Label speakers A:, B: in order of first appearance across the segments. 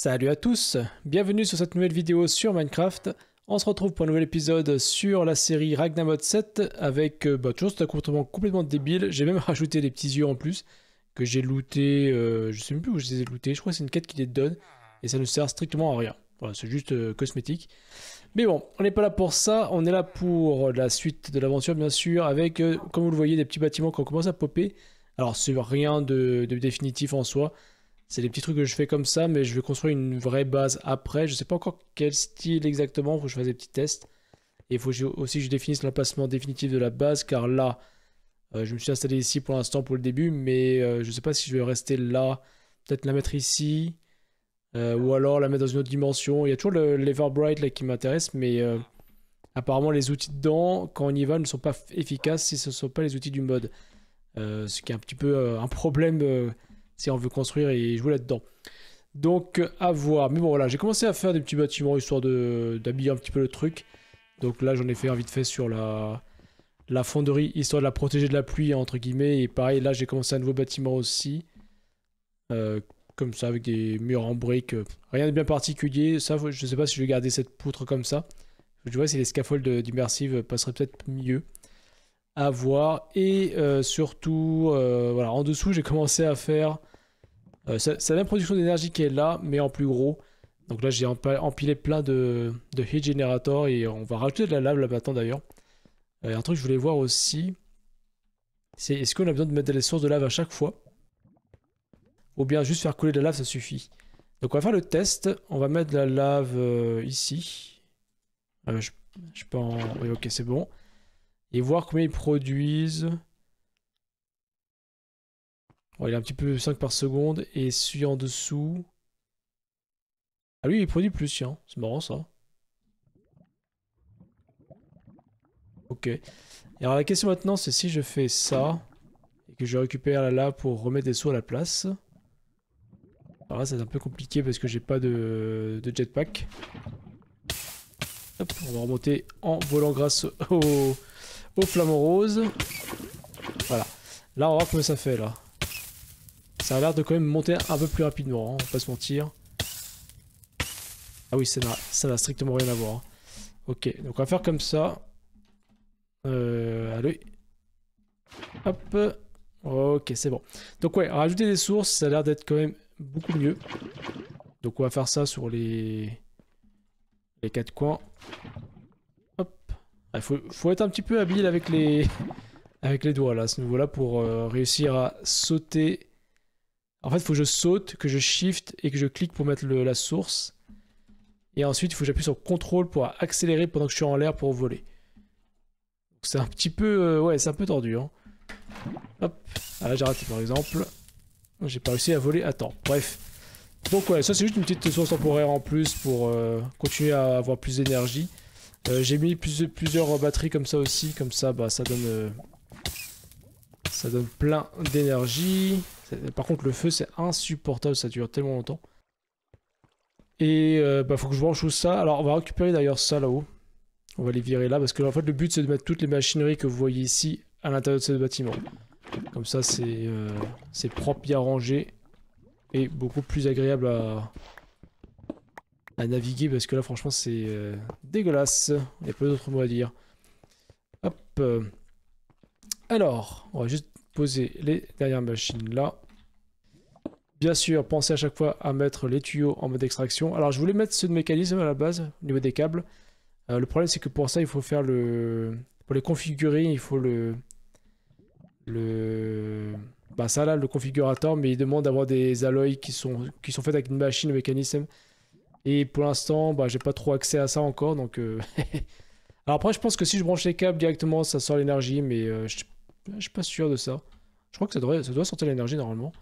A: Salut à tous, bienvenue sur cette nouvelle vidéo sur Minecraft. On se retrouve pour un nouvel épisode sur la série Ragnamod 7 avec euh, bah, toujours cet complètement débile. J'ai même rajouté des petits yeux en plus que j'ai looté, euh, je sais même plus où je les ai lootés, je crois que c'est une quête qui les donne et ça ne sert strictement à rien. Voilà, c'est juste euh, cosmétique. Mais bon, on n'est pas là pour ça, on est là pour la suite de l'aventure bien sûr avec, comme vous le voyez, des petits bâtiments qui ont à popper. Alors c'est rien de définitif en soi, c'est des petits trucs que je fais comme ça, mais je vais construire une vraie base après. Je ne sais pas encore quel style exactement, il faut que je fasse des petits tests. Et il faut aussi que je définisse l'emplacement définitif de la base, car là, euh, je me suis installé ici pour l'instant pour le début, mais euh, je ne sais pas si je vais rester là. Peut-être la mettre ici, euh, ou alors la mettre dans une autre dimension. Il y a toujours le l'Everbright bright qui m'intéresse, mais apparemment les outils dedans, quand on y va, ne sont pas efficaces si ce ne sont pas les outils du mode. ce qui est un petit peu un problème si on veut construire et jouer là-dedans. Donc euh, à voir. Mais bon voilà, j'ai commencé à faire des petits bâtiments histoire d'habiller un petit peu le truc. Donc là j'en ai fait un vite fait sur la, la fonderie, histoire de la protéger de la pluie entre guillemets. Et pareil là j'ai commencé un nouveau bâtiment aussi. Euh, comme ça avec des murs en briques. Rien de bien particulier. Ça je ne sais pas si je vais garder cette poutre comme ça. Je vois si les scaffolds d'immersive euh, passeraient peut-être mieux à voir. Et surtout, voilà, en dessous, j'ai commencé à faire euh, c'est la même production d'énergie qui est là, mais en plus gros. Donc là, j'ai empilé plein de, heat generator et on va rajouter de la lave là maintenant d'ailleurs. Euh, un truc que je voulais voir aussi, c'est est-ce qu'on a besoin de mettre des sources de lave à chaque fois Ou bien juste faire coller de la lave, ça suffit. Donc on va faire le test. On va mettre de la lave euh, ici. je, je peux en... Oui, ok, c'est bon. Et voir combien ils produisent il est un petit peu 5 par seconde. Et celui en dessous. Ah, lui, il produit plus, tiens. C'est marrant ça. Ok. alors, la question maintenant, c'est si je fais ça et que je récupère là, là pour remettre des sauts à la place. Alors là, c'est un peu compliqué parce que j'ai pas de, jetpack. Hop, on va remonter en volant grâce au, au flamant rose. Voilà. Là, on va voir comment ça fait là. Ça a l'air de quand même monter un peu plus rapidement, hein, on va pas se mentir. Ah oui, ça n'a strictement rien à voir. Hein. Ok, donc on va faire comme ça. Euh, allez. Hop. Ok, c'est bon. Donc ouais, rajouter des sources, ça a l'air d'être quand même beaucoup mieux. Donc on va faire ça sur les, les quatre coins. Hop. Il ah, faut, être un petit peu habile avec les, avec les doigts là, ce niveau-là, pour euh, réussir à sauter en fait, il faut que je saute, que je shift et que je clique pour mettre la source. Et ensuite, il faut que j'appuie sur contrôle pour accélérer pendant que je suis en l'air pour voler. C'est un petit peu... Euh, ouais, c'est un peu tordu. Hein. Hop. Ah là, j'ai raté par exemple. J'ai pas réussi à voler. Attends, bref. Donc ouais, ça c'est juste une petite source temporaire en plus pour euh, continuer à avoir plus d'énergie. Euh, j'ai mis plusieurs batteries comme ça aussi. Comme ça, bah ça donne... ça donne plein d'énergie. Par contre, le feu, c'est insupportable, ça dure tellement longtemps. Et euh, bah, faut que je branche tout ça. Alors, on va récupérer d'ailleurs ça là-haut. On va les virer là, parce que en fait, le but, c'est de mettre toutes les machineries que vous voyez ici à l'intérieur de ce bâtiment. Comme ça, c'est euh, propre, et rangé, et beaucoup plus agréable à, naviguer, parce que là, franchement, c'est euh, dégueulasse. Il n'y a pas d'autres mots à dire. Hop. Alors, on va juste poser les dernières machines là. Bien sûr, pensez à chaque fois à mettre les tuyaux en mode extraction. Alors, je voulais mettre ce mécanisme à la base, au niveau des câbles. Euh, le problème, c'est que pour ça, il faut faire le... Pour les configurer, il faut le... Le... Bah ça là, le configurateur, mais il demande d'avoir des alloys qui sont, qui sont faits avec une machine, mécanisme. Et pour l'instant, bah, j'ai pas trop accès à ça encore, donc... Euh, Alors après, je pense que si je branche les câbles directement, ça sort l'énergie, mais euh, je ah, je suis pas sûr de ça. Je crois que ça, doit sortir l'énergie normalement.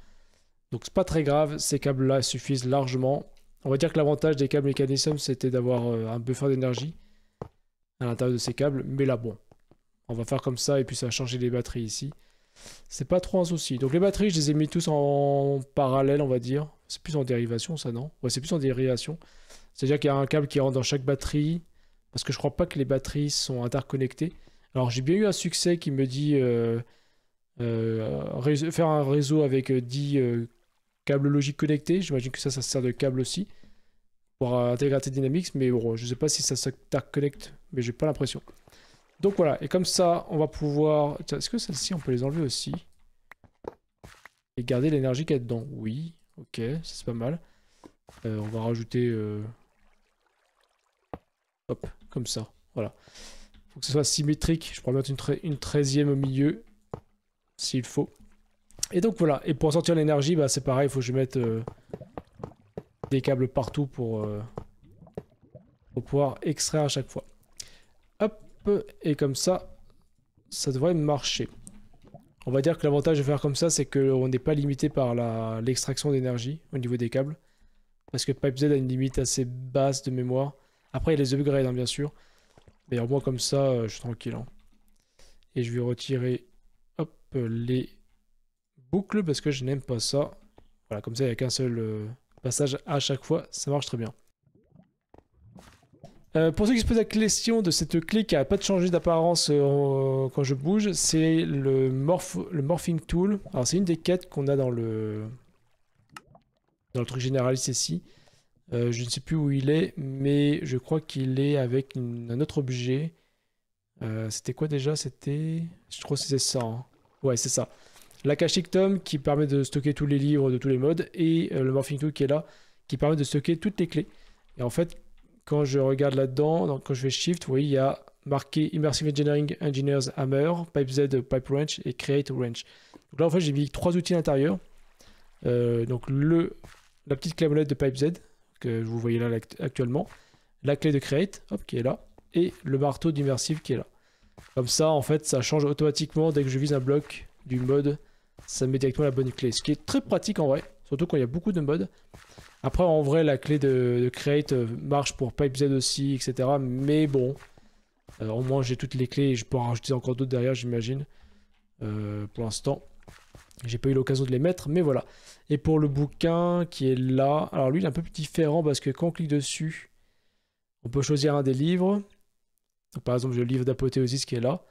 A: Donc c'est pas très grave, ces câbles-là suffisent largement. On va dire que l'avantage des câbles mécanismes, c'était d'avoir euh, un buffer d'énergie à l'intérieur de ces câbles. Mais là, bon, on va faire comme ça et puis ça va changer les batteries ici. C'est pas trop un souci. Donc les batteries, je les ai mis tous en parallèle, on va dire. C'est plus en dérivation, ça, non Ouais, c'est plus en dérivation. C'est-à-dire qu'il y a un câble qui rentre dans chaque batterie. Parce que je crois pas que les batteries sont interconnectées. Alors j'ai bien eu un succès qui me dit euh, euh, faire un réseau avec 10 euh, câbles logiques connectés. J'imagine que ça, ça sert de câble aussi pour intégrer Dynamics, mais bon, je ne sais pas si ça s'interconnecte, mais j'ai pas l'impression. Donc voilà, et comme ça, on va pouvoir... Est-ce que celle ci on peut les enlever aussi Et garder l'énergie qu'il y a dedans Oui, ok, c'est pas mal. on va rajouter... Hop, comme ça, voilà. Faut que ce soit symétrique. Je pourrais mettre une, une 13e au milieu, s'il faut. Et donc voilà. Et pour sortir l'énergie, bah, c'est pareil, il faut que je mette euh, des câbles partout euh, pour, pouvoir extraire à chaque fois. Hop, et comme ça, ça devrait marcher. On va dire que l'avantage de faire comme ça, c'est qu'on n'est pas limité par l'extraction d'énergie au niveau des câbles. Parce que PipeZ a une limite assez basse de mémoire. Après, il y a les upgrades, hein, bien sûr. D'ailleurs moi comme ça, euh, je suis tranquille. Hein. Et je vais retirer hop, les boucles parce que je n'aime pas ça. Voilà, comme ça, il n'y a qu'un seul euh, passage à chaque fois. Ça marche très bien. Euh, pour ceux qui se posent la question de cette clé qui n'a pas de d'apparence quand je bouge, c'est le, le Morphing Tool. Alors c'est une des quêtes qu'on a dans le dans le truc généraliste ici. Euh, je ne sais plus où il est, mais je crois qu'il est avec un autre objet. Euh, c'était quoi déjà C'était... Je crois que c'était ça. Hein. Ouais, c'est ça. L'Akashic Tome qui permet de stocker tous les livres de tous les modes et euh, le Morphing Tool qui est là qui permet de stocker toutes les clés. Et en fait, quand je regarde là-dedans, quand je fais Shift, vous voyez, il y a marqué Immersive Engineering Engineers Hammer, Pipe Z Pipe Wrench et Create Wrench. Donc là, en fait, j'ai mis trois outils à l'intérieur. donc le, la petite clé molette de Pipe Z, que vous voyez là actuellement, la clé de create, qui est là, et le marteau d'immersive qui est là. Comme ça, en fait, ça change automatiquement dès que je vise un bloc du mode, ça met directement la bonne clé. Ce qui est très pratique en vrai, surtout quand il y a beaucoup de modes. Après, en vrai, la clé de, create euh, marche pour PipeZ aussi, etc. Mais bon, euh, au moins j'ai toutes les clés et je peux en rajouter encore d'autres derrière, j'imagine. Euh, pour l'instant, j'ai pas eu l'occasion de les mettre, mais voilà. Et pour le bouquin qui est là, alors lui il est un peu différent parce que quand on clique dessus, on peut choisir un des livres. par exemple, j'ai le livre d'apothéosis qui est là.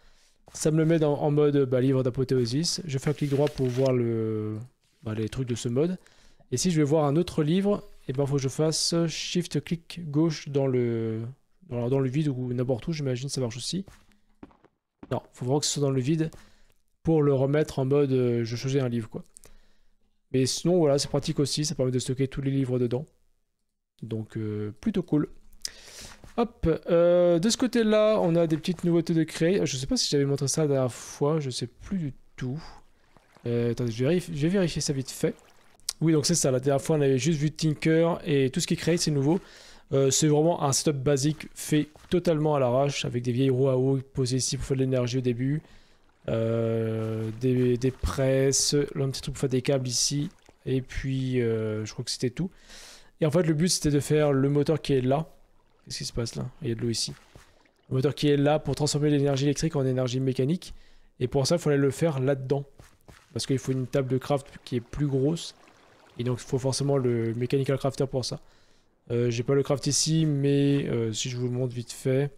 A: Ça me le met en mode bah, livre d'apothéosis. Je fais un clic droit pour voir le, bah, les trucs de ce mode. Et si je vais voir un autre livre, et eh ben faut que je fasse shift clic gauche dans le dans, le vide ou n'importe où, j'imagine ça marche aussi. Non, faut vraiment que ce soit dans le vide pour le remettre en mode euh, je choisis un livre quoi. Mais sinon, voilà, c'est pratique aussi, ça permet de stocker tous les livres dedans. Donc, euh, plutôt cool. Hop, euh, de ce côté-là, on a des petites nouveautés de créer. Ah, je ne sais pas si j'avais montré ça la dernière fois, je ne sais plus du tout. Euh, attendez, je vais, vérifier ça vite fait. Oui, donc c'est ça, la dernière fois, on avait juste vu Tinker et tout ce qui créé, c'est nouveau. c'est vraiment un setup basique fait totalement à l'arrache avec des vieilles roues à eau posées ici pour faire de l'énergie au début. Euh, des, presses, un petit truc, des câbles ici, et puis euh, je crois que c'était tout. Et en fait, le but c'était de faire le moteur qui est là. Qu'est-ce qui se passe là Il y a de l'eau ici. Le moteur qui est là pour transformer l'énergie électrique en énergie mécanique. Et pour ça, il fallait le faire là-dedans. Parce qu'il faut une table de craft qui est plus grosse. Et donc, il faut forcément le Mechanical Crafter pour ça. Euh, j'ai pas le craft ici, mais si je vous le montre vite fait.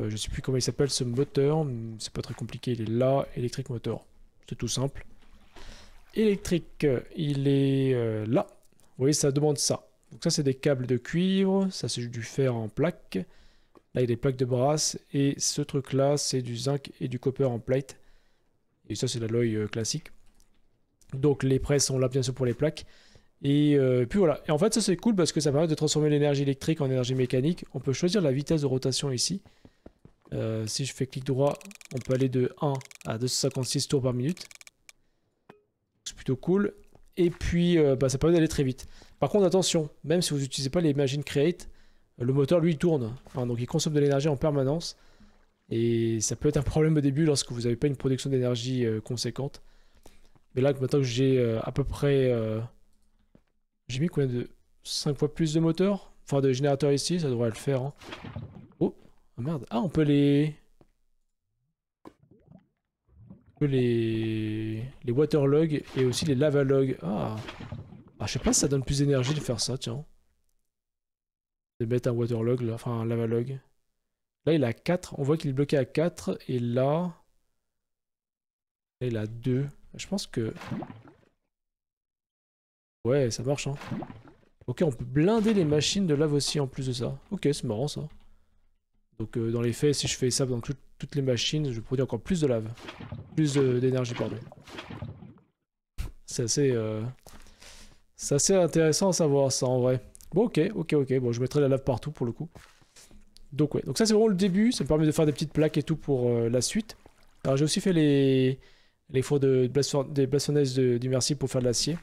A: Euh, je ne sais plus comment il s'appelle ce moteur, c'est pas très compliqué, il est là, électrique moteur, c'est tout simple. Électrique, il est euh, là, vous voyez ça demande ça. Donc ça c'est des câbles de cuivre, ça c'est du fer en plaque. là il y a des plaques de brasse, et ce truc là c'est du zinc et du copper en plate, et ça c'est l'alloy euh, classique. Donc les presses sont là bien sûr pour les plaques. Et puis voilà. Et en fait, ça c'est cool parce que ça permet de transformer l'énergie électrique en énergie mécanique. On peut choisir la vitesse de rotation ici. Euh, si je fais clic droit, on peut aller de 1 à 256 tours par minute. C'est plutôt cool. Et puis, euh, bah, ça permet d'aller très vite. Par contre, attention, même si vous n'utilisez pas les machines create, euh, le moteur, lui, tourne. donc, il consomme de l'énergie en permanence. Et ça peut être un problème au début lorsque vous n'avez pas une production d'énergie conséquente. Mais là, maintenant que j'ai à peu près... j'ai mis combien de... 5 fois plus de moteurs Enfin, de générateurs ici, ça devrait le faire. Hein. Ah merde. Ah, on peut les... On peut les... Les waterlogs et aussi les lavalogs. Ah. Ah, je sais pas si ça donne plus d'énergie de faire ça, tiens. De mettre un waterlog, là. Enfin, un lavalog. Là, il a 4. On voit qu'il est bloqué à 4. Et là... Là, il a 2. Je pense que... Ouais, ça marche, hein. Ok, on peut blinder les machines de lave aussi en plus de ça. Ok, c'est marrant ça. Donc euh, dans les faits, si je fais ça dans toutes les machines, je produis encore plus de lave. Plus euh, d'énergie, pardon. C'est assez, euh, C'est assez intéressant à savoir ça en vrai. Bon ok, ok, ok, bon je mettrai la lave partout pour le coup. Donc ouais, donc ça c'est vraiment le début, ça me permet de faire des petites plaques et tout pour la suite. Alors j'ai aussi fait les, les fours de, des de d'immersive pour faire de l'acier.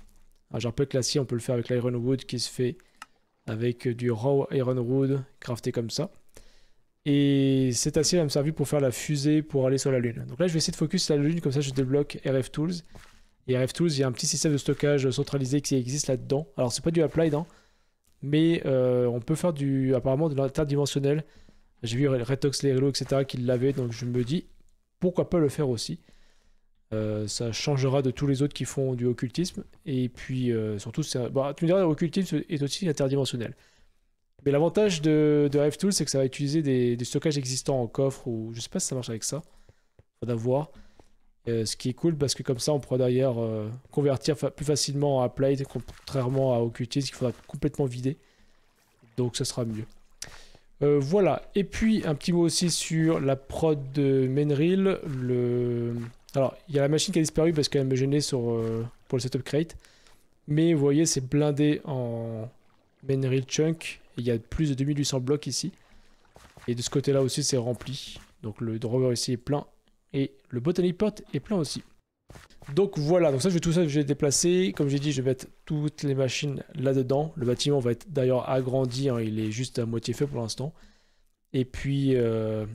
A: Alors j'ai peu que l'acier on peut le faire avec l'ironwood qui se fait avec du raw ironwood crafté comme ça. Et cet acier va me servi pour faire la fusée pour aller sur la Lune. Donc là, je vais essayer de focus sur la Lune, comme ça je débloque RF Tools. Et RF Tools, il y a un petit système de stockage centralisé qui existe là-dedans. Alors, c'est pas du applied, hein, mais euh, on peut faire du, apparemment de l'interdimensionnel. J'ai vu Retox, relo etc. qui l'avait donc je me dis pourquoi pas le faire aussi. Euh, ça changera de tous les autres qui font du occultisme. Et puis, euh, surtout, bah, tu me diras, l'occultisme est aussi interdimensionnel. Mais l'avantage de, de c'est que ça va utiliser des, stockages existants en coffre ou je sais pas si ça marche avec ça. Faudra voir. Euh, ce qui est cool parce que comme ça, on pourra d'ailleurs convertir plus facilement à Applied contrairement à ce qu'il faudra complètement vider. Donc ça sera mieux. Euh, voilà, et puis un petit mot aussi sur la prod de Menril. Le... Alors, il y a la machine qui a disparu parce qu'elle me gênait euh, pour le setup crate. Mais vous voyez, c'est blindé en Menril Chunk il y a plus de 2800 blocs ici. Et de ce côté-là aussi, c'est rempli. Donc le drawer ici est plein. Et le botany pot est plein aussi. Donc voilà, donc ça je vais tout ça je vais déplacer. Comme j'ai dit, je vais mettre toutes les machines là-dedans. Le bâtiment va être d'ailleurs agrandi, hein. il est juste à moitié fait pour l'instant. Et puis euh,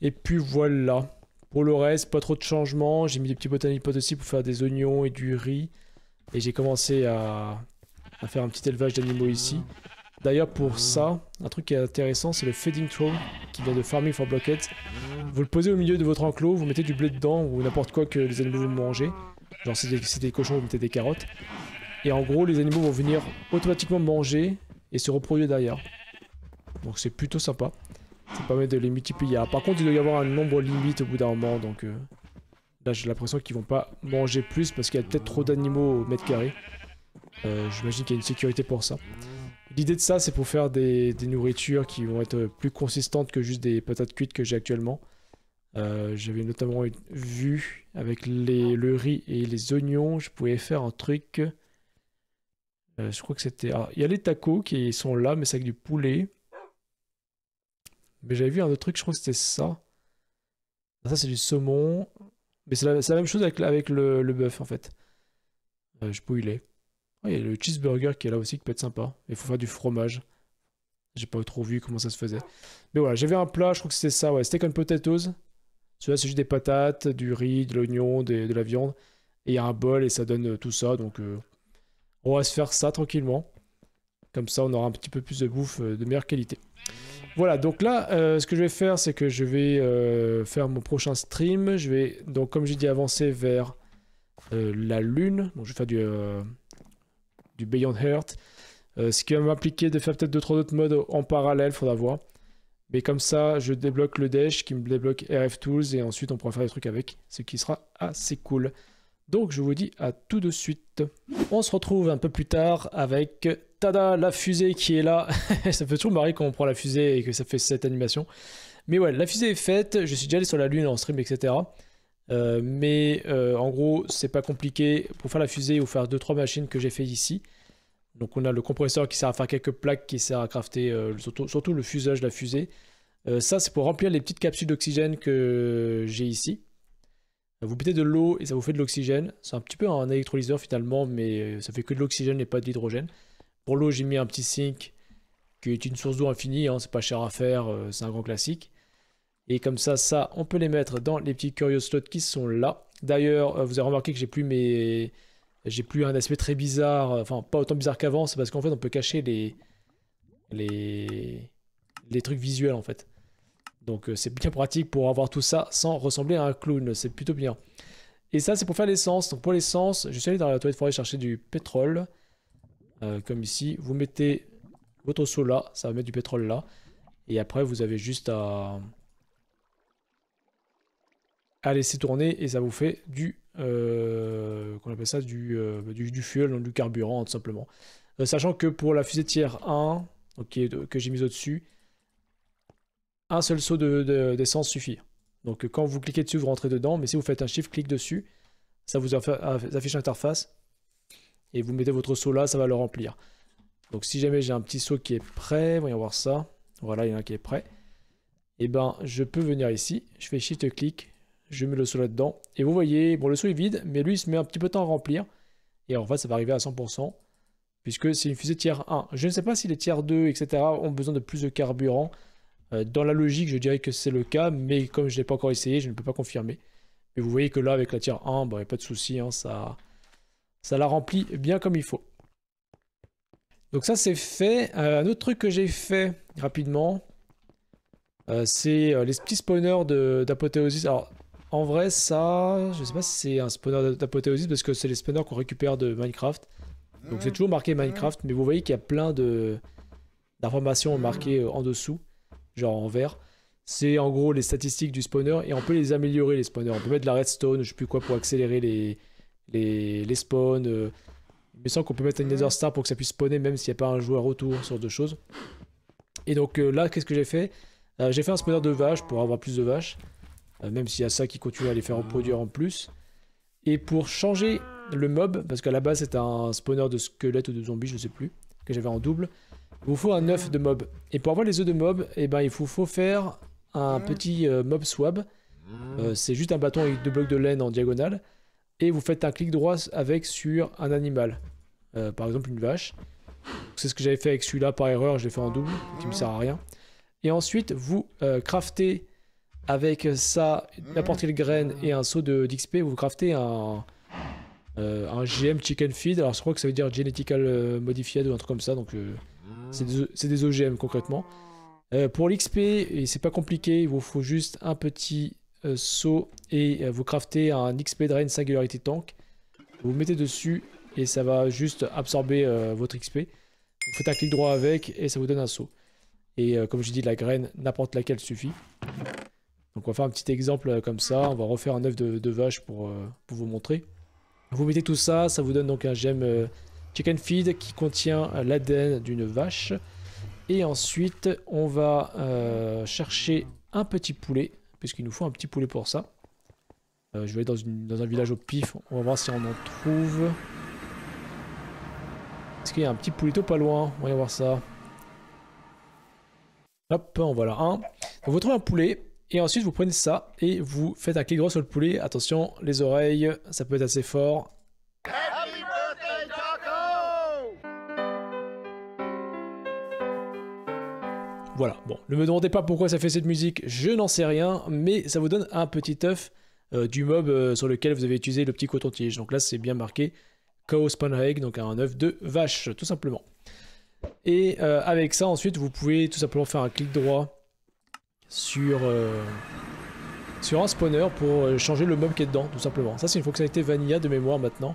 A: et puis voilà. Pour le reste, pas trop de changements. J'ai mis des petits botany pot aussi pour faire des oignons et du riz. Et j'ai commencé à, faire un petit élevage d'animaux ici. D'ailleurs, pour ça, un truc qui est intéressant, c'est le Feeding trough qui vient de Farming for Blockheads. Vous le posez au milieu de votre enclos, vous mettez du blé dedans ou n'importe quoi que les animaux vont manger. Genre, si c'est des, cochons, vous mettez des carottes. Et en gros, les animaux vont venir automatiquement manger et se reproduire derrière. Donc, c'est plutôt sympa. Ça permet de les multiplier. Ah, par contre, il doit y avoir un nombre limite au bout d'un moment. Donc, euh, là, j'ai l'impression qu'ils vont pas manger plus parce qu'il y a peut-être trop d'animaux au mètre carré. Euh, j'imagine qu'il y a une sécurité pour ça. L'idée de ça, c'est pour faire des, des, nourritures qui vont être plus consistantes que juste des patates cuites que j'ai actuellement. Euh, j'avais notamment vu avec les, le riz et les oignons, je pouvais faire un truc. Euh, je crois que c'était. Ah, il y a les tacos qui sont là, mais c'est avec du poulet. Mais j'avais vu un autre truc, je crois que c'était ça. Ah, ça, c'est du saumon. Mais c'est la, même chose avec, avec le, le bœuf, en fait. Euh, je pouvais il y a le cheeseburger qui est là aussi, qui peut être sympa. Il faut faire du fromage. J'ai pas trop vu comment ça se faisait. Mais voilà, j'avais un plat, je crois que c'était ça, ouais. Steak and potatoes. Celui-là, c'est juste des patates, du riz, de l'oignon, de la viande. Et il y a un bol et ça donne euh, tout ça. Donc, euh, on va se faire ça tranquillement. Comme ça, on aura un petit peu plus de bouffe euh, de meilleure qualité. Voilà, donc là, ce que je vais faire, c'est que je vais faire mon prochain stream. Je vais, donc, comme j'ai dit, avancer vers la lune. Donc, je vais faire du du Beyond Hurt, euh, ce qui va m'impliquer de faire peut-être 2 trois autres modes en parallèle, faudra voir. Mais comme ça, je débloque le Dash qui me débloque RF Tools et ensuite on pourra faire des trucs avec, ce qui sera assez cool. Donc je vous dis à tout de suite. On se retrouve un peu plus tard avec tada la fusée qui est là. ça fait toujours marrer quand on prend la fusée et que ça fait cette animation. Mais ouais, la fusée est faite, je suis déjà allé sur la lune en stream, etc. Euh, mais euh, en gros, c'est pas compliqué pour faire la fusée ou faire 2-3 machines que j'ai fait ici. Donc on a le compresseur qui sert à faire quelques plaques, qui sert à crafter euh, surtout, le fusage de la fusée. ça, c'est pour remplir les petites capsules d'oxygène que j'ai ici. Vous mettez de l'eau et ça vous fait de l'oxygène. C'est un petit peu un électrolyseur finalement, mais ça fait que de l'oxygène et pas de l'hydrogène. Pour l'eau, j'ai mis un petit sink qui est une source d'eau infinie, hein, c'est pas cher à faire, c'est un grand classique. Et comme ça, ça, on peut les mettre dans les petits curious slots qui sont là. D'ailleurs, euh, vous avez remarqué que j'ai plus mes... J'ai plus un aspect très bizarre, euh, enfin pas autant bizarre qu'avant, c'est parce qu'en fait on peut cacher les... les... les trucs visuels en fait. Donc euh, c'est bien pratique pour avoir tout ça sans ressembler à un clown, c'est plutôt bien. Et ça c'est pour faire l'essence, donc pour l'essence, je suis allé dans la toilette forêt chercher du pétrole. comme ici, vous mettez votre seau là, ça va mettre du pétrole là. Et après vous avez juste à à laisser tourner et ça vous fait du euh, qu'on appelle ça euh, du, du, fuel, donc du carburant tout simplement. Euh, sachant que pour la fusée tiers 1, okay, que j'ai mise au-dessus, un seul saut d'essence de, d'essence suffit. Donc quand vous cliquez dessus, vous rentrez dedans, mais si vous faites un shift clic dessus, ça vous affiche l'interface, et vous mettez votre saut là, ça va le remplir. Donc si jamais j'ai un petit saut qui est prêt, voyons voir ça, voilà il y en a un qui est prêt, et eh ben je peux venir ici, je fais shift clic, je mets le seau là-dedans. Et vous voyez, bon, le seau est vide, mais lui, il se met un petit peu de temps à remplir. Et en fait, ça va arriver à 100%, puisque c'est une fusée tiers 1. Je ne sais pas si les tiers 2, etc., ont besoin de plus de carburant. Euh, dans la logique, je dirais que c'est le cas, mais comme je l'ai pas encore essayé, je ne peux pas confirmer. Mais vous voyez que là, avec la tiers 1, bah, a pas de souci, hein, ça, ça la remplit bien comme il faut. Donc ça, c'est fait. Euh, un autre truc que j'ai fait rapidement, euh, c'est les petits spawners d'apothéosis. Alors, en vrai, ça, je sais pas si c'est un spawner d'apothéosis parce que c'est les spawners qu'on récupère de Minecraft. Donc c'est mm. toujours marqué Minecraft, mais vous voyez qu'il y a plein de d'informations mm. marquées euh, en dessous, genre en vert. C'est en gros les statistiques du spawner et on peut les améliorer les spawners. On peut mettre de la redstone, je sais plus quoi, pour accélérer les, les, les spawns. Euh. Mais sans qu'on peut mettre une mm. Nether Star pour que ça puisse spawner même s'il n'y a pas un joueur autour, ce genre de choses. Et donc euh, là, qu'est-ce que j'ai fait J'ai fait un spawner de vaches pour avoir plus de vaches. Euh, même s'il y a ça qui continue à les faire reproduire en plus. Et pour changer le mob, parce qu'à la base c'est un spawner de squelette ou de zombies, je ne sais plus, que j'avais en double, vous faut un œuf de mob. Et pour avoir les œufs de mob, eh ben, il faut faire un petit euh, mob swab. Euh, c'est juste un bâton avec deux blocs de laine en diagonale. Et vous faites un clic droit avec sur un animal. par exemple une vache. C'est ce que j'avais fait avec celui-là par erreur, je l'ai fait en double, qui ne me sert à rien. Et ensuite, vous craftez avec ça, n'importe quelle graine mm. et un seau d'XP, vous craftez un, euh, un GM Chicken Feed. Alors je crois que ça veut dire Genetical euh, Modified ou un truc comme ça. Donc euh, c'est des, OGM concrètement. pour l'XP, c'est pas compliqué. Il vous faut juste un petit seau et vous craftez un XP Drain Singularity Tank. Vous, vous mettez dessus et ça va juste absorber votre XP. Vous faites un clic droit avec et ça vous donne un seau. Et comme je dis, la graine, n'importe laquelle suffit. Donc on va faire un petit exemple euh, comme ça, on va refaire un œuf de, vache euh, pour, vous montrer. Vous mettez tout ça, ça vous donne donc un gemme euh, chicken feed qui contient l'ADN d'une vache. Et ensuite on va chercher un petit poulet, puisqu'il nous faut un petit poulet pour ça. je vais aller dans, un village au pif, on va voir si on en trouve. Est-ce qu'il y a un petit pouleto pas loin On va y voir ça. Hop, on voit là un. On vous trouvez un poulet, et ensuite, vous prenez ça et vous faites un clic droit sur le poulet. Attention, les oreilles, ça peut être assez fort. voilà, bon, ne me demandez pas pourquoi ça fait cette musique, je n'en sais rien, mais ça vous donne un petit œuf euh, du mob euh, sur lequel vous avez utilisé le petit coton-tige. Donc là, c'est bien marqué Cow Spawn Egg, donc un œuf de vache, tout simplement. Et euh, avec ça, ensuite, vous pouvez tout simplement faire un clic droit euh, sur, un spawner pour euh, changer le mob qui est dedans, tout simplement. Ça, c'est une fonctionnalité vanilla de mémoire maintenant,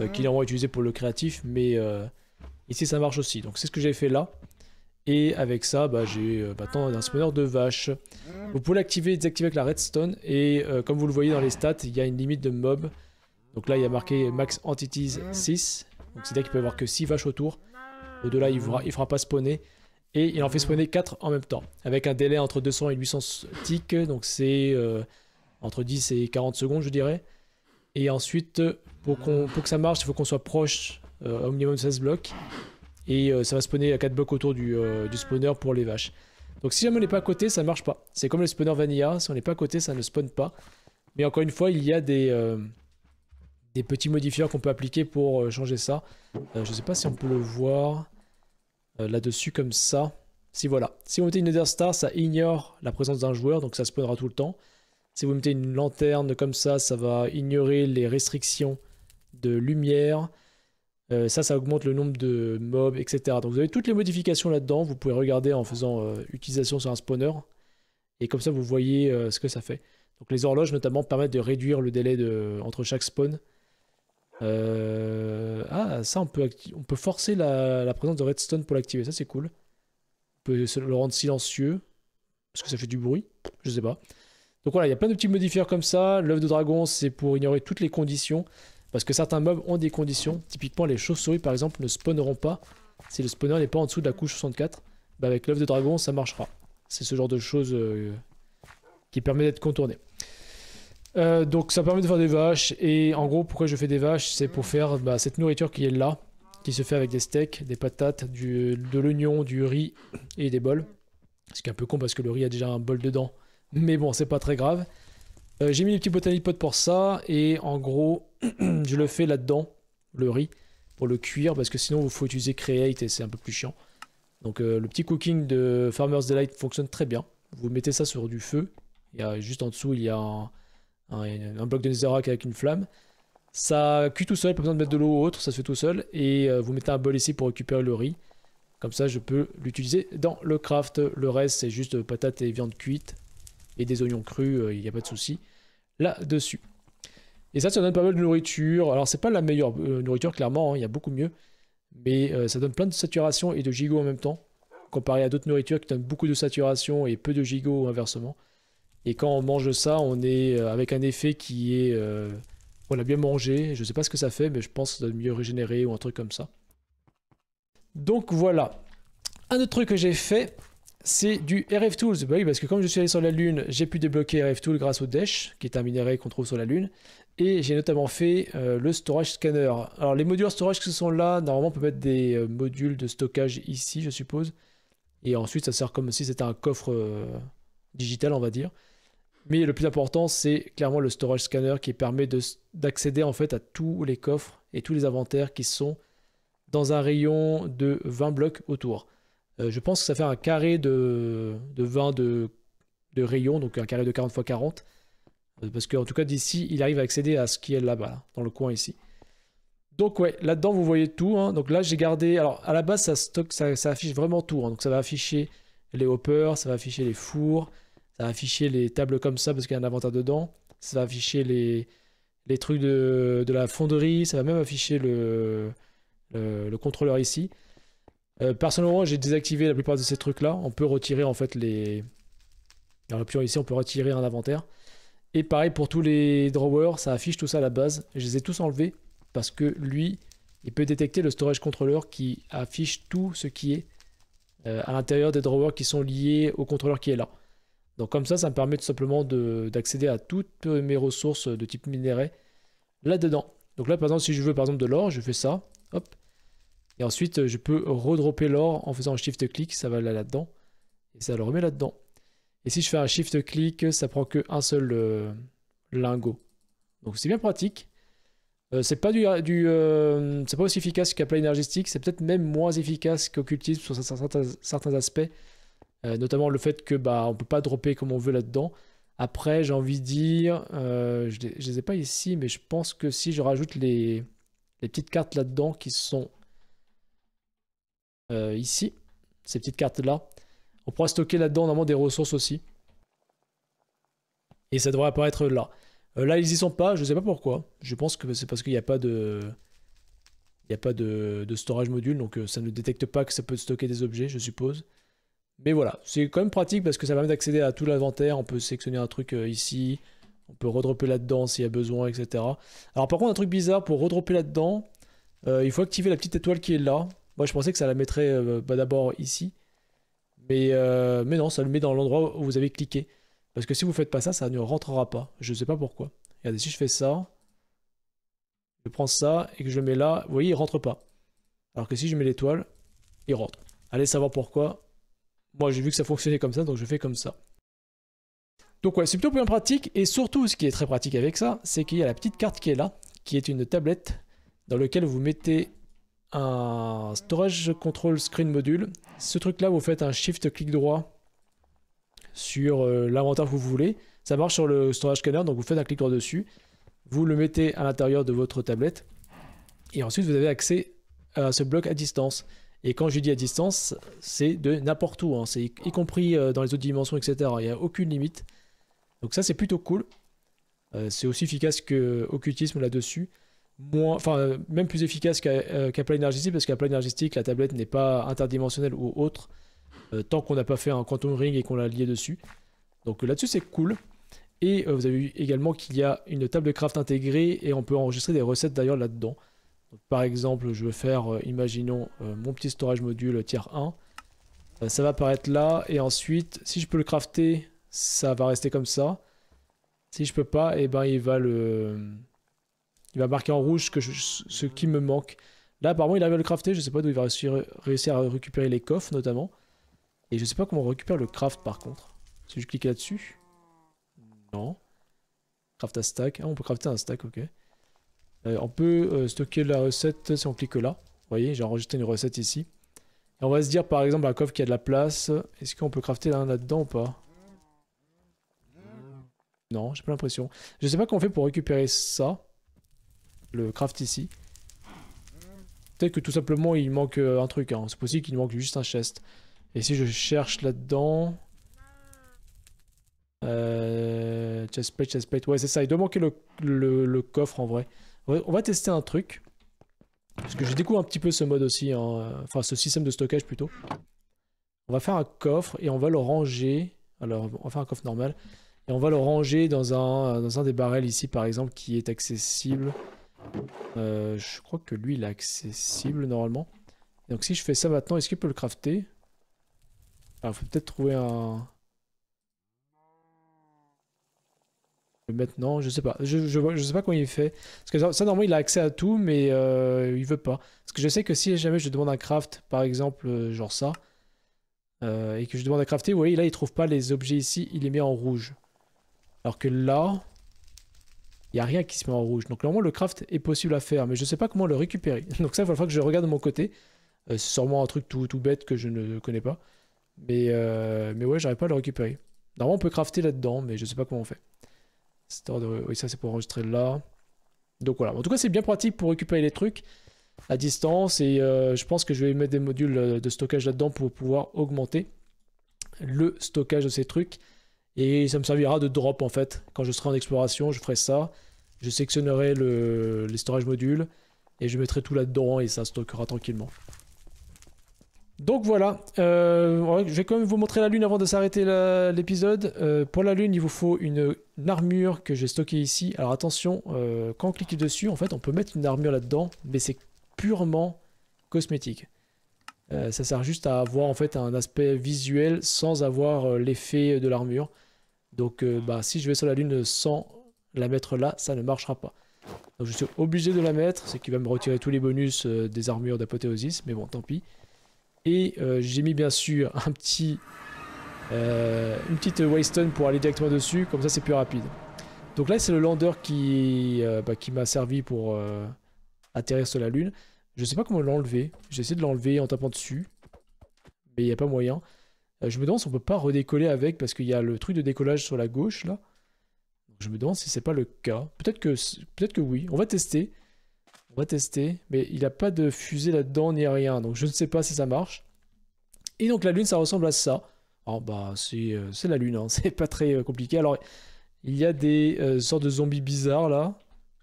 A: euh, qui est normalement utilisée pour le créatif, mais euh, ici, ça marche aussi. Donc, c'est ce que j'ai fait là. Et avec ça, bah, j'ai maintenant bah, un spawner de vache. Vous pouvez l'activer et désactiver avec la redstone. Et comme vous le voyez dans les stats, il y a une limite de mob. Donc là, il y a marqué max entities 6. Donc c'est-à-dire qu'il peut y avoir que 6 vaches autour. Au-delà, il ne il fera pas spawner et il en fait spawner 4 en même temps, avec un délai entre 200 et 800 ticks, donc c'est euh, entre 10 et 40 secondes, je dirais. Et ensuite, pour, pour que ça marche, il faut qu'on soit proche euh, au minimum 16 blocs, et euh, ça va spawner à 4 blocs autour du, spawner pour les vaches. Donc si jamais on n'est pas à côté, ça marche pas. C'est comme le spawner vanilla, si on n'est pas à côté, ça ne spawn pas. Mais encore une fois, il y a des, des petits modifieurs qu'on peut appliquer pour changer ça. je ne sais pas si on peut le voir... Euh, là-dessus comme ça. Si voilà, si vous mettez une Nether Star, ça ignore la présence d'un joueur, donc ça spawnera tout le temps. Si vous mettez une lanterne comme ça, ça va ignorer les restrictions de lumière. Euh, ça, ça augmente le nombre de mobs, etc. Donc vous avez toutes les modifications là-dedans. Vous pouvez regarder en faisant euh, utilisation sur un spawner. Et comme ça, vous voyez ce que ça fait. Donc les horloges, notamment, permettent de réduire le délai de, entre chaque spawn. Euh, ah, ça, on peut, on peut forcer la, présence de redstone pour l'activer. Ça, c'est cool. On peut le rendre silencieux. Parce que ça fait du bruit. Je sais pas. Donc voilà, il y a plein de petits modifieurs comme ça. L'œuf de dragon, c'est pour ignorer toutes les conditions. Parce que certains mobs ont des conditions. Typiquement, les chauves-souris, par exemple, ne spawneront pas. Si le spawner n'est pas en dessous de la couche 64, bah avec l'œuf de dragon, ça marchera. C'est ce genre de choses euh, qui permet d'être contourné. Euh, donc ça permet de faire des vaches. Et en gros, pourquoi je fais des vaches C'est pour faire bah, cette nourriture qui est là, qui se fait avec des steaks, des patates, de l'oignon, du riz et des bols. Ce qui est un peu con parce que le riz a déjà un bol dedans. Mais bon, c'est pas très grave. Euh, j'ai mis des petits botaniques pots pour ça. Et en gros, je le fais là-dedans, le riz, pour le cuire. Parce que sinon, vous faut utiliser Create et c'est un peu plus chiant. Donc euh, le petit cooking de Farmer's Delight fonctionne très bien. Vous mettez ça sur du feu. y a juste en dessous, il y a un Hein, un, bloc de netherrack avec une flamme. Ça cuit tout seul, pas besoin de mettre de l'eau ou autre, ça se fait tout seul. Et euh, vous mettez un bol ici pour récupérer le riz. Comme ça, je peux l'utiliser dans le craft. Le reste, c'est juste patates et viande cuite. Et des oignons crus, euh, il n'y a pas de souci là-dessus. Et ça, ça donne pas mal de nourriture. Alors, c'est pas la meilleure euh, nourriture, clairement, hein, il y a beaucoup mieux. Mais ça donne plein de saturation et de gigot en même temps, comparé à d'autres nourritures qui donnent beaucoup de saturation et peu de gigots inversement. Et quand on mange ça, on est euh, avec un effet qui est... Euh, on a bien mangé, je ne sais pas ce que ça fait, mais je pense que ça doit mieux régénérer ou un truc comme ça. Donc voilà. Un autre truc que j'ai fait, c'est du RF Tools. Bah oui, parce que comme je suis allé sur la Lune, j'ai pu débloquer RF Tools grâce au Dash, qui est un minerai qu'on trouve sur la Lune. Et j'ai notamment fait euh, le storage scanner. Alors les modules storage ce sont là, normalement on peut mettre des modules de stockage ici, je suppose. Et ensuite ça sert comme si c'était un coffre digital, on va dire. Mais le plus important, c'est clairement le storage scanner qui permet d'accéder en fait à tous les coffres et tous les inventaires qui sont dans un rayon de 20 blocs autour. Euh, je pense que ça fait un carré de, 20 de, de rayons, donc un carré de 40 x 40. Parce qu'en tout cas, d'ici, il arrive à accéder à ce qui est là-bas, dans le coin ici. Donc ouais, là-dedans, vous voyez tout. Hein. Donc là, j'ai gardé... Alors, à la base, ça, stocke, ça, affiche vraiment tout. Hein. Donc ça va afficher les hoppers, ça va afficher les fours, ça va afficher les tables comme ça parce qu'il y a un inventaire dedans. Ça va afficher les, les trucs de, la fonderie. Ça va même afficher le, le, contrôleur ici. Euh, personnellement, j'ai désactivé la plupart de ces trucs-là. On peut retirer en fait les... Dans l'option ici, on peut retirer un inventaire. Et pareil pour tous les drawers, ça affiche tout ça à la base. Je les ai tous enlevés parce que lui, il peut détecter le storage contrôleur qui affiche tout ce qui est euh, à l'intérieur des drawers qui sont liés au contrôleur qui est là. Donc comme ça, ça me permet tout simplement d'accéder à toutes mes ressources de type minéré là-dedans. Donc là, par exemple, si je veux par exemple de l'or, je fais ça, hop. Et ensuite, je peux redropper l'or en faisant un shift-click, ça va là-dedans. et ça le remet là-dedans. Et si je fais un shift-click, ça prend qu'un seul euh, lingot. Donc c'est bien pratique. Euh, c'est pas du, euh, pas aussi efficace qu'un plat énergistique, c'est peut-être même moins efficace qu'occultisme sur certains aspects. Euh, notamment le fait que bah on peut pas dropper comme on veut là-dedans. Après, j'ai envie de dire, euh, je, les, les ai pas ici, mais je pense que si je rajoute les, petites cartes là-dedans qui sont euh, ici, ces petites cartes-là, on pourra stocker là-dedans normalement des ressources aussi. Et ça devrait apparaître là. là, ils y sont pas, je sais pas pourquoi. Je pense que c'est parce qu'il n'y a pas de... Il n'y a pas de storage module, donc ça ne détecte pas que ça peut stocker des objets, je suppose. Mais voilà, c'est quand même pratique parce que ça permet d'accéder à tout l'inventaire. On peut sélectionner un truc euh, ici, on peut redropper là-dedans s'il y a besoin, etc. Alors par contre, un truc bizarre, pour redropper là-dedans, euh, il faut activer la petite étoile qui est là. Moi, je pensais que ça la mettrait euh, bah, d'abord ici. Mais, mais non, ça le met dans l'endroit où vous avez cliqué. Parce que si vous faites pas ça, ça ne rentrera pas. Je ne sais pas pourquoi. Regardez, si je fais ça, je prends ça et que je le mets là, vous voyez, il rentre pas. Alors que si je mets l'étoile, il rentre. Allez savoir pourquoi, moi j'ai vu que ça fonctionnait comme ça, donc je fais comme ça. Donc ouais, c'est plutôt bien pratique, et surtout ce qui est très pratique avec ça, c'est qu'il y a la petite carte qui est là, qui est une tablette dans laquelle vous mettez un storage control screen module. Ce truc là, vous faites un shift clic droit sur euh, l'inventaire que vous voulez. Ça marche sur le storage scanner, donc vous faites un clic droit dessus. Vous le mettez à l'intérieur de votre tablette. Et ensuite, vous avez accès à ce bloc à distance. Et quand je dis à distance, c'est de n'importe où, hein. y, compris euh, dans les autres dimensions, etc. Il n'y a aucune limite. Donc ça, c'est plutôt cool. Euh, c'est aussi efficace que Occultisme là-dessus. Enfin, même plus efficace qu'à euh, qu parce qu'à plan la tablette n'est pas interdimensionnelle ou autre, tant qu'on n'a pas fait un quantum ring et qu'on l'a lié dessus. Donc là-dessus, c'est cool. Et vous avez vu également qu'il y a une table de craft intégrée et on peut enregistrer des recettes d'ailleurs là-dedans. Par exemple, je veux faire, euh, imaginons, euh, mon petit storage module tiers 1. Euh, ça va apparaître là, et ensuite, si je peux le crafter, ça va rester comme ça. Si je peux pas, eh ben il va le... Il va marquer en rouge que ce qui me manque. Là, apparemment, il arrive à le crafter, je sais pas d'où il va réussir, à récupérer les coffres, notamment. Et je sais pas comment on récupère le craft, par contre. Si je clique là-dessus... Non. Craft à stack. Ah, on peut crafter un stack, ok. Euh, on peut euh, stocker la recette si on clique là. Vous voyez, j'ai enregistré une recette ici. Et on va se dire par exemple un la coffre qui a de la place. Est-ce qu'on peut crafter là-dedans ou pas Non, j'ai pas l'impression. Je sais pas comment on fait pour récupérer ça. Le craft ici. Peut-être que tout simplement il manque euh, un truc. Hein. C'est possible qu'il manque juste un chest. Et si je cherche là-dedans... Euh, chest plate. Ouais, c'est ça. Il doit manquer le, coffre en vrai. On va tester un truc. Parce que je découvre un petit peu ce mode aussi, hein, enfin ce système de stockage plutôt. On va faire un coffre et on va le ranger. Alors, on va faire un coffre normal. Et on va le ranger dans un, dans un des barrels ici, par exemple, qui est accessible. Euh, je crois que lui, il est accessible normalement. donc si je fais ça maintenant, est-ce qu'il peut le crafter Alors, faut peut-être trouver un... maintenant, je sais pas. Je, je, je, sais pas comment il fait. Parce que ça, normalement, il a accès à tout, mais euh, il veut pas. Parce que je sais que si jamais je demande un craft, par exemple, euh, genre ça, euh, et que je demande à crafter, vous voyez, là, il trouve pas les objets ici, il les met en rouge. Alors que là, il n'y a rien qui se met en rouge. Donc, normalement, le craft est possible à faire, mais je sais pas comment le récupérer. Donc, ça, il va falloir que je regarde de mon côté. C'est sûrement un truc tout, tout, bête que je ne connais pas. Mais, mais ouais, j'arrive pas à le récupérer. Normalement, on peut crafter là-dedans, mais je sais pas comment on fait. Oui, ça c'est pour enregistrer là. Donc voilà. En tout cas, c'est bien pratique pour récupérer les trucs à distance. Et euh, je pense que je vais mettre des modules euh, de stockage là-dedans pour pouvoir augmenter le stockage de ces trucs. Et ça me servira de drop en fait. Quand je serai en exploration, je ferai ça. Je sectionnerai le... les storage modules. Et je mettrai tout là-dedans et ça stockera tranquillement. Donc voilà, euh, je vais quand même vous montrer la lune avant de s'arrêter l'épisode. Euh, pour la lune, il vous faut une, armure que j'ai stockée ici. Alors attention, euh, quand on clique dessus, en fait, on peut mettre une armure là-dedans, mais c'est purement cosmétique. ça sert juste à avoir en fait un aspect visuel sans avoir l'effet de l'armure. Donc bah, si je vais sur la lune sans la mettre là, ça ne marchera pas. Donc je suis obligé de la mettre, ce qui va me retirer tous les bonus des armures d'Apothéosis, mais bon, tant pis. Et euh, j'ai mis bien sûr un petit, euh, une petite Waystone pour aller directement dessus, comme ça c'est plus rapide. Donc là c'est le lander qui, euh, bah, qui m'a servi pour atterrir sur la lune. Je sais pas comment l'enlever, j'ai essayé de l'enlever en tapant dessus, mais il n'y a pas moyen. je me demande si on peut pas redécoller avec, parce qu'il y a le truc de décollage sur la gauche là. Je me demande si c'est pas le cas. Peut-être que, peut que oui, on va tester. On va tester, mais il a pas de fusée là-dedans ni rien, donc je ne sais pas si ça marche. Et donc la Lune, ça ressemble à ça. Oh bah euh, c'est la Lune, hein, c'est pas très euh, compliqué. Alors il y a des euh, sortes de zombies bizarres là.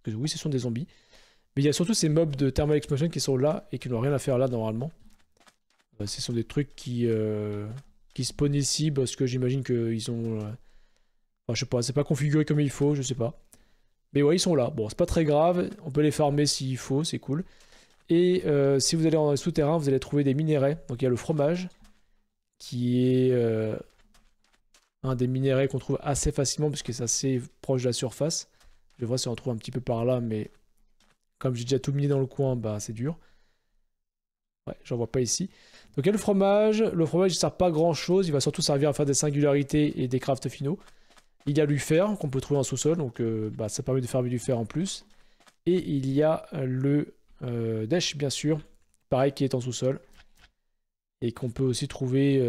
A: oui, ce sont des zombies. Mais il y a surtout ces mobs de Thermal Explosion qui sont là et qui n'ont rien à faire là normalement. ce sont des trucs qui, qui spawnent ici parce que j'imagine qu'ils ont... je sais pas, c'est pas configuré comme il faut, je sais pas. Mais ouais, ils sont là. Bon, c'est pas très grave. On peut les farmer s'il faut, c'est cool. Et euh, si vous allez en souterrain, vous allez trouver des minéraux. Donc il y a le fromage, qui est euh, un des minéraux qu'on trouve assez facilement, puisque c'est assez proche de la surface. Je vois si on en trouve un petit peu par là, mais comme j'ai déjà tout miné dans le coin, bah c'est dur. Ouais, j'en vois pas ici. Donc il y a le fromage. Le fromage, il sert pas grand chose. Il va surtout servir à faire des singularités et des crafts finaux. Il y a du fer qu'on peut trouver en sous-sol, donc euh, bah, ça permet de faire du fer en plus. Et il y a euh, le euh, dash, bien sûr, pareil, qui est en sous-sol. Et qu'on peut aussi trouver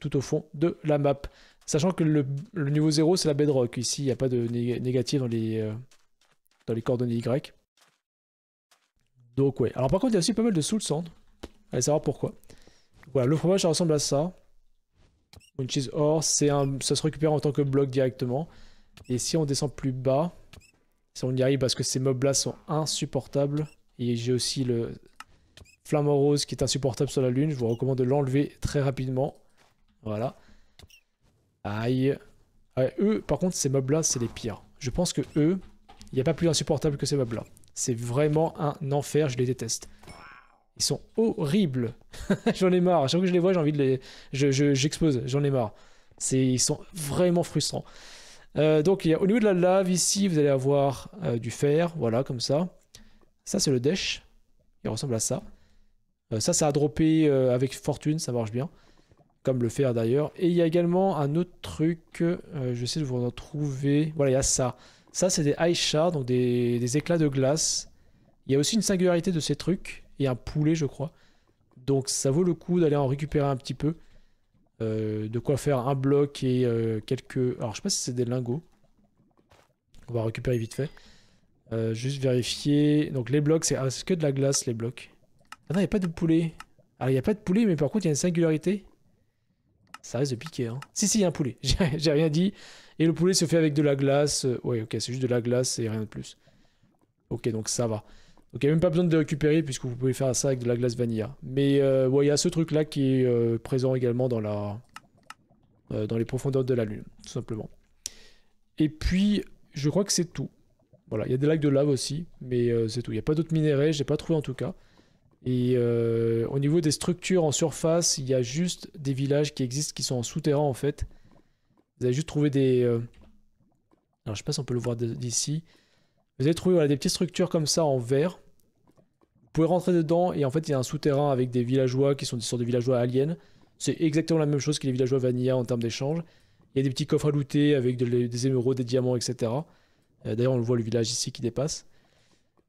A: tout au fond de la map. Sachant que le, niveau 0, c'est la bedrock. Ici, il n'y a pas de négatif dans les, coordonnées Y. Donc ouais. Alors par contre, il y a aussi pas mal de sous sand. Allez savoir pourquoi. Voilà, le fromage, ça ressemble à ça is Or, un, ça se récupère en tant que bloc directement. Et si on descend plus bas, si on y arrive parce que ces mobs-là sont insupportables. Et j'ai aussi le Flamme Rose qui est insupportable sur la lune. Je vous recommande de l'enlever très rapidement. Voilà. Aïe. eux, par contre, ces mobs-là, c'est les pires. Je pense que eux, il n'y a pas plus insupportable que ces mobs-là. C'est vraiment un enfer, je les déteste. Ils sont horribles. j'en ai marre. chaque fois que je les vois, j'ai envie de les. J'explose. Je, j'en ai marre. Ils sont vraiment frustrants. Euh, donc, il au niveau de la lave, ici, vous allez avoir euh, du fer. Voilà, comme ça. Ça, c'est le dash. Il ressemble à ça. Euh, ça, ça a droppé avec fortune. Ça marche bien. Comme le fer, d'ailleurs. Et il y a également un autre truc. je vais essayer de vous en trouver. Voilà, il y a ça. Ça, c'est des high shards, donc des, des éclats de glace. Il y a aussi une singularité de ces trucs et un poulet, je crois. Donc ça vaut le coup d'aller en récupérer un petit peu. Euh, de quoi faire un bloc et euh, quelques... Alors je sais pas si c'est des lingots. On va récupérer vite fait. Euh, juste vérifier. Donc les blocs, ah, c'est que de la glace les blocs. Ah non, il n'y a pas de poulet. Alors il n'y a pas de poulet, mais par contre il y a une singularité. Ça reste de piquer. Hein. Si, si, il y a un poulet. J'ai rien dit. Et le poulet se fait avec de la glace. Ouais, ok, c'est juste de la glace et rien de plus. Ok, donc ça va. Donc il n'y a même pas besoin de récupérer puisque vous pouvez faire ça avec de la glace vanilla. Mais euh, il y a ce truc là qui est euh, présent également dans, la, euh, dans les profondeurs de la Lune, tout simplement. Et puis, je crois que c'est tout. Voilà, il y a des lacs de lave aussi, mais c'est tout. Il n'y a pas d'autres minéraux, je n'ai pas trouvé en tout cas. Et au niveau des structures en surface, il y a juste des villages qui existent qui sont en souterrain en fait. Vous avez juste trouvé des... Alors je ne sais pas si on peut le voir d'ici. Vous avez trouvé des petites structures comme ça en verre. Vous pouvez rentrer dedans et en fait il y a un souterrain avec des villageois qui sont des sortes de villageois aliens. C'est exactement la même chose que les villageois vanilla en termes d'échange. Il y a des petits coffres à looter avec des émeraudes, des diamants, etc. Euh, d'ailleurs on le voit le village ici qui dépasse.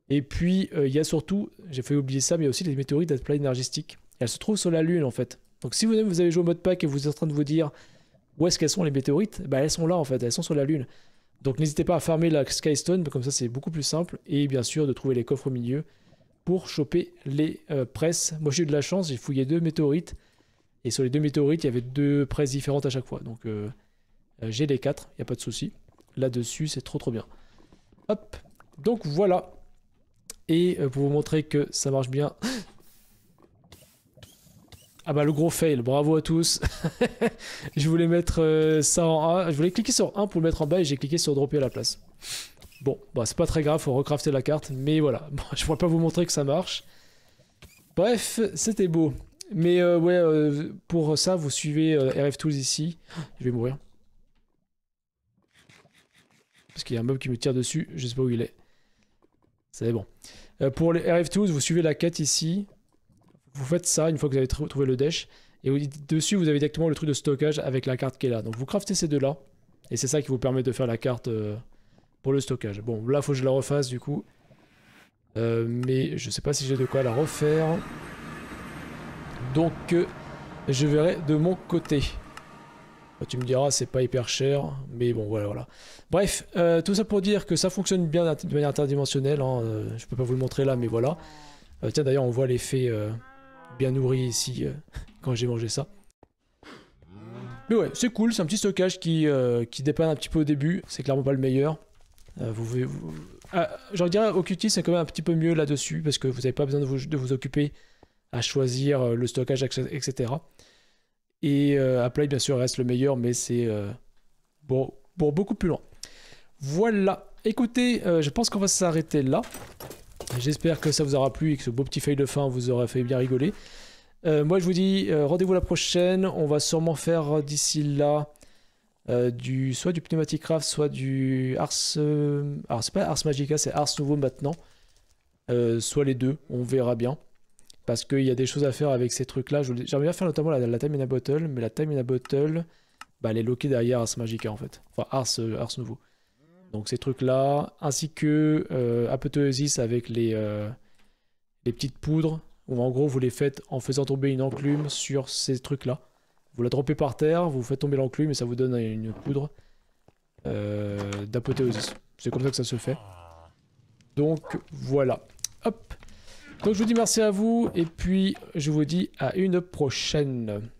A: Et puis euh, il y a surtout, j'ai failli oublier ça, mais il y a aussi les météorites d'Atplay énergistique. Elles se trouvent sur la Lune en fait. Donc si vous avez, vous avez joué au mode pack et vous êtes en train de vous dire où est-ce qu'elles sont les météorites, bah elles sont là en fait, elles sont sur la Lune. Donc n'hésitez pas à farmer la Skystone, comme ça c'est beaucoup plus simple. Et bien sûr de trouver les coffres au milieu pour choper les euh, presses. Moi j'ai eu de la chance, j'ai fouillé deux météorites. Et sur les deux météorites, il y avait deux presses différentes à chaque fois. Donc euh, euh, j'ai les quatre, il n'y a pas de souci. Là-dessus c'est trop trop bien. Hop, donc voilà. Et pour vous montrer que ça marche bien, ah bah le gros fail, bravo à tous. je voulais mettre euh, ça en 1, je voulais cliquer sur 1 pour le mettre en bas et j'ai cliqué sur dropper à la place. Bon, bah c'est pas très grave, faut recrafter la carte, mais voilà, bon, je pourrais pas vous montrer que ça marche. Bref, c'était beau. Mais euh, ouais, euh, pour ça, vous suivez RF 2 ici. Je vais mourir. Parce qu'il y a un mob qui me tire dessus, je sais pas où il est. C'est bon. pour les RF 2 vous suivez la quête ici vous faites ça une fois que vous avez trouvé le dash. Et dessus, vous avez directement le truc de stockage avec la carte qui est là. Donc vous craftez ces deux-là. Et c'est ça qui vous permet de faire la carte euh, pour le stockage. Bon, là, faut que je la refasse du coup. Euh, mais je sais pas si j'ai de quoi la refaire. Donc, euh, je verrai de mon côté. Bah, tu me diras, c'est pas hyper cher, mais bon, voilà, voilà. Bref, tout ça pour dire que ça fonctionne bien de manière interdimensionnelle. Je hein, je peux pas vous le montrer là, mais voilà. tiens, d'ailleurs, on voit l'effet bien nourri ici euh, quand j'ai mangé ça. Mais ouais, c'est cool, c'est un petit stockage qui, euh, qui dépanne un petit peu au début. C'est clairement pas le meilleur. Euh, vous, vous... Ah, dirais, c'est quand même un petit peu mieux là-dessus, parce que vous n'avez pas besoin de vous, de vous, occuper à choisir le stockage, etc. Et Apply, bien sûr, reste le meilleur, mais c'est bon, bon, beaucoup plus loin. Voilà. Écoutez, je pense qu'on va s'arrêter là. J'espère que ça vous aura plu et que ce beau petit feuille de fin vous aura fait bien rigoler. Euh, moi, je vous dis euh, rendez-vous la prochaine. On va sûrement faire euh, d'ici là du, soit du Pneumatic Craft, soit du Ars. alors, c'est pas Ars Magica, c'est Ars Nouveau maintenant. soit les deux, on verra bien. Parce qu'il y a des choses à faire avec ces trucs-là. J'aimerais bien faire notamment la, Time in a Bottle, mais la Time in a Bottle, bah, elle est loquée derrière Ars Magica en fait. Enfin, Ars Nouveau. Donc ces trucs-là, ainsi que euh, Apothéosis avec les, euh, les petites poudres, où en gros vous les faites en faisant tomber une enclume sur ces trucs-là. Vous la droppez par terre, vous faites tomber l'enclume et ça vous donne une poudre euh, d'apothéosis. C'est comme ça que ça se fait. Donc voilà. Hop. Donc je vous dis merci à vous et puis je vous dis à une prochaine.